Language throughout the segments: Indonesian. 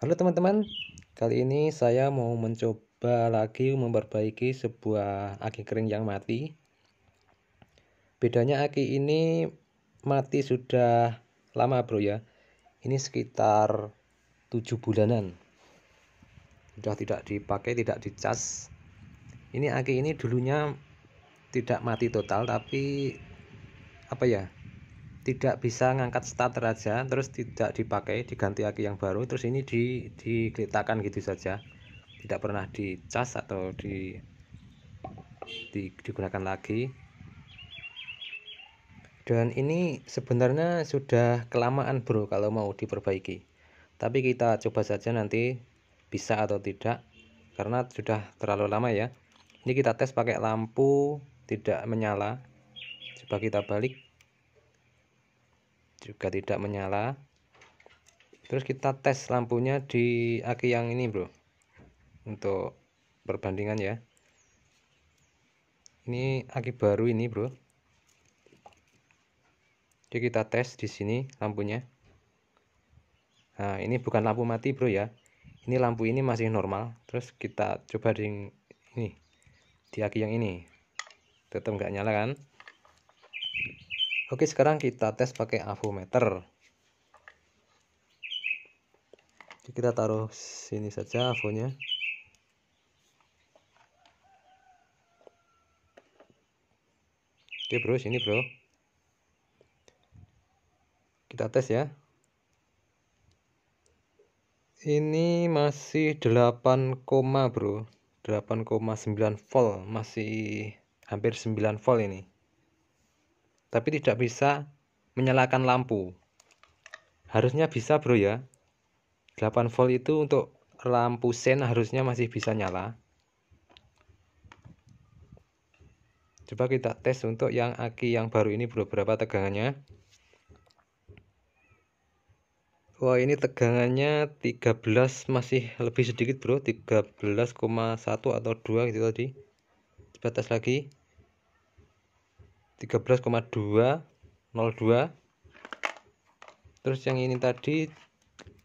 Halo teman-teman, kali ini saya mau mencoba lagi memperbaiki sebuah aki kering yang mati. Bedanya aki ini mati sudah lama bro ya. Ini sekitar 7 bulanan. Sudah tidak dipakai, tidak dicas. Ini aki ini dulunya tidak mati total tapi apa ya tidak bisa ngangkat starter aja terus tidak dipakai diganti aki yang baru terus ini di dikelitakan gitu saja tidak pernah dicas atau di, di digunakan lagi dan ini sebenarnya sudah kelamaan bro kalau mau diperbaiki tapi kita coba saja nanti bisa atau tidak karena sudah terlalu lama ya ini kita tes pakai lampu tidak menyala coba kita balik juga tidak menyala terus kita tes lampunya di aki yang ini bro untuk perbandingan ya ini aki baru ini bro jadi kita tes di sini lampunya nah ini bukan lampu mati bro ya ini lampu ini masih normal terus kita coba di ini di aki yang ini tetap nggak nyala kan oke sekarang kita tes pakai avometer kita taruh sini saja avonya oke bro sini bro kita tes ya ini masih 8, bro 8,9 volt masih hampir 9 volt ini tapi tidak bisa menyalakan lampu harusnya bisa bro ya 8 volt itu untuk lampu sen harusnya masih bisa nyala coba kita tes untuk yang aki yang baru ini bro berapa tegangannya wah ini tegangannya 13 masih lebih sedikit bro 13,1 atau 2 gitu tadi batas lagi 13,202 terus yang ini tadi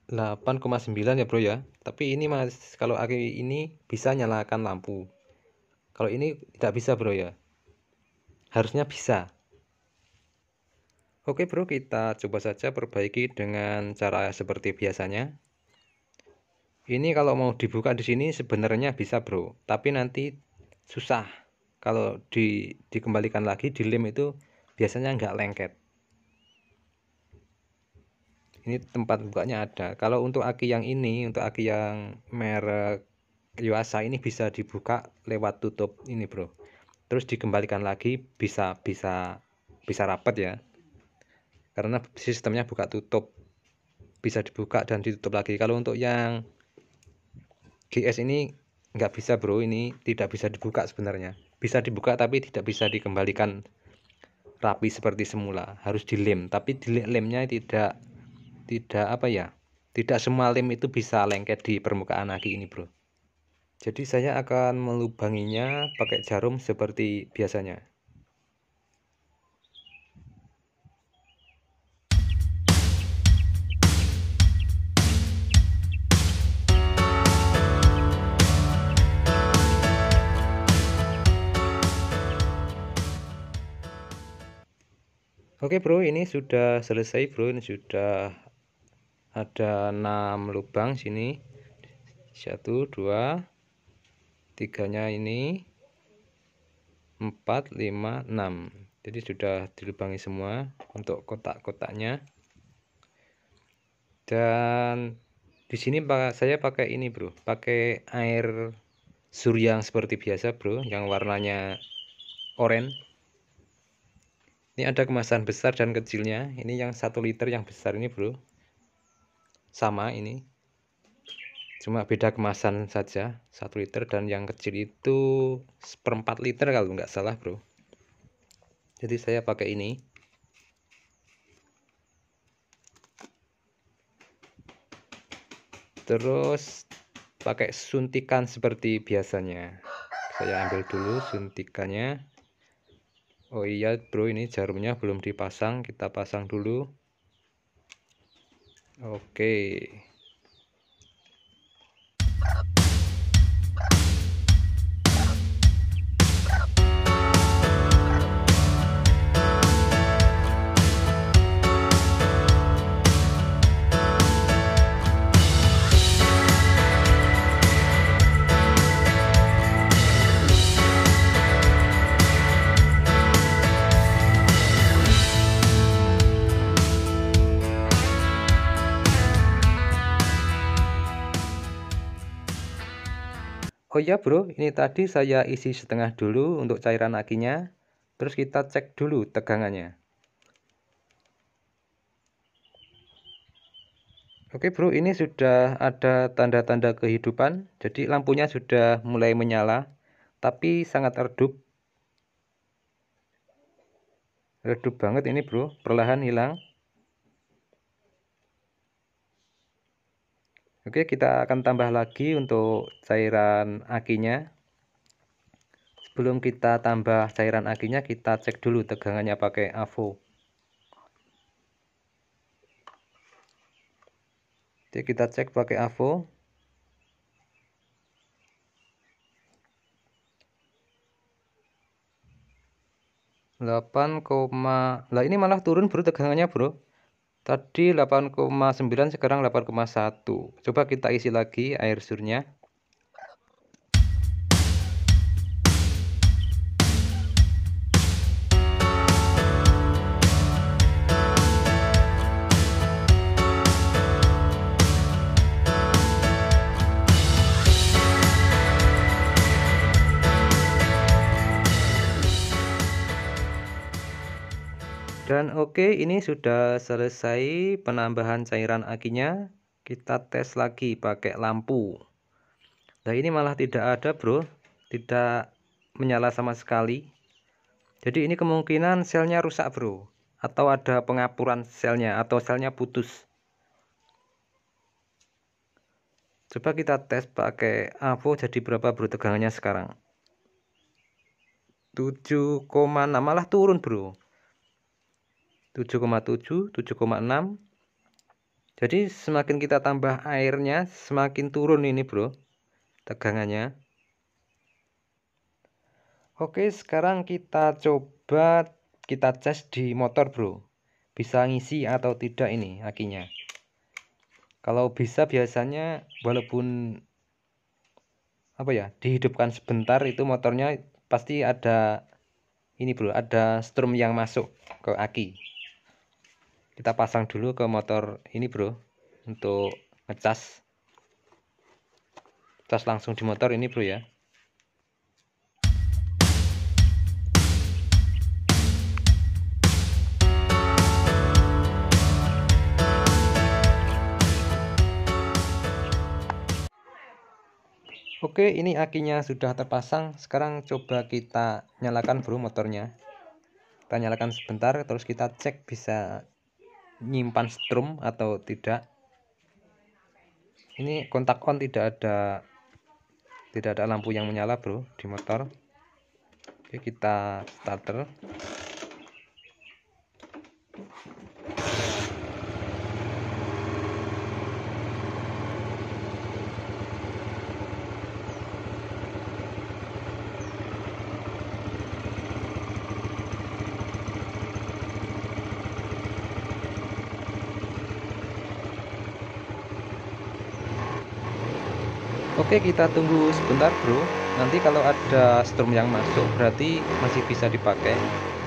8,9 ya bro ya tapi ini mas kalau aki ini bisa nyalakan lampu kalau ini tidak bisa bro ya harusnya bisa oke bro kita coba saja perbaiki dengan cara seperti biasanya ini kalau mau dibuka di sini sebenarnya bisa bro tapi nanti susah kalau di dikembalikan lagi di lem itu biasanya nggak lengket ini tempat bukanya ada kalau untuk aki yang ini untuk aki yang merek Yuasa ini bisa dibuka lewat tutup ini bro terus dikembalikan lagi bisa bisa bisa rapat ya karena sistemnya buka tutup bisa dibuka dan ditutup lagi kalau untuk yang GS ini nggak bisa bro ini tidak bisa dibuka sebenarnya bisa dibuka tapi tidak bisa dikembalikan rapi seperti semula harus dilem tapi dilemnya tidak tidak apa ya tidak semua lem itu bisa lengket di permukaan aki ini bro jadi saya akan melubanginya pakai jarum seperti biasanya Oke bro, ini sudah selesai bro, ini sudah ada 6 lubang sini. 1 2 3 nya ini 4 5 6. Jadi sudah dilubangi semua untuk kotak-kotaknya. Dan di sini saya pakai ini bro, pakai air surya yang seperti biasa bro, yang warnanya oranye. Ini ada kemasan besar dan kecilnya. Ini yang satu liter yang besar ini bro. Sama ini. Cuma beda kemasan saja. Satu liter dan yang kecil itu seperempat liter kalau nggak salah bro. Jadi saya pakai ini. Terus pakai suntikan seperti biasanya. Saya ambil dulu suntikannya. Oh iya bro ini jarumnya belum dipasang kita pasang dulu Oke okay. Oh iya bro, ini tadi saya isi setengah dulu untuk cairan akinya. Terus kita cek dulu tegangannya. Oke bro, ini sudah ada tanda-tanda kehidupan. Jadi lampunya sudah mulai menyala, tapi sangat redup. Redup banget ini bro, perlahan hilang. Oke, kita akan tambah lagi untuk cairan akinya. Sebelum kita tambah cairan akinya, kita cek dulu tegangannya pakai AVO. Jadi kita cek pakai AVO. delapan koma lah ini malah turun bro tegangannya bro Tadi 8,9 sekarang 8,1. Coba kita isi lagi air surnya. dan oke okay, ini sudah selesai penambahan cairan akinya kita tes lagi pakai lampu nah ini malah tidak ada bro tidak menyala sama sekali jadi ini kemungkinan selnya rusak bro atau ada pengapuran selnya atau selnya putus coba kita tes pakai avo jadi berapa bro tegangannya sekarang 7,6 malah turun bro 7,7 7,6 jadi semakin kita tambah airnya semakin turun ini bro tegangannya oke sekarang kita coba kita cek di motor bro bisa ngisi atau tidak ini akinya kalau bisa biasanya walaupun apa ya dihidupkan sebentar itu motornya pasti ada ini bro ada strum yang masuk ke aki kita pasang dulu ke motor ini bro untuk ngecas cas langsung di motor ini bro ya Oke ini akinya sudah terpasang sekarang coba kita nyalakan bro motornya kita nyalakan sebentar terus kita cek bisa nyimpan strum atau tidak ini kontak on tidak ada tidak ada lampu yang menyala bro di motor oke kita starter Oke kita tunggu sebentar bro Nanti kalau ada storm yang masuk berarti masih bisa dipakai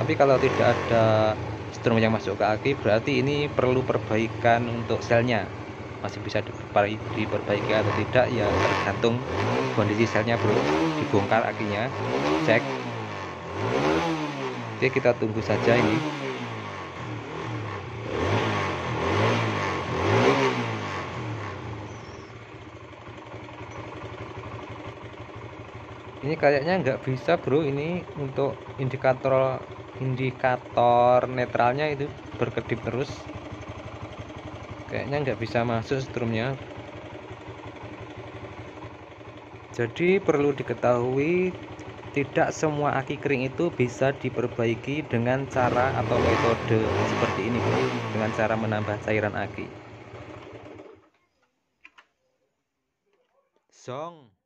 Tapi kalau tidak ada storm yang masuk ke aki berarti ini perlu perbaikan untuk selnya Masih bisa diperbaiki atau tidak ya tergantung kondisi selnya bro Dibongkar akinya cek Oke kita tunggu saja ini ini kayaknya nggak bisa bro ini untuk indikator indikator netralnya itu berkedip terus kayaknya nggak bisa masuk strumnya jadi perlu diketahui tidak semua aki kering itu bisa diperbaiki dengan cara atau metode seperti ini bro dengan cara menambah cairan aki song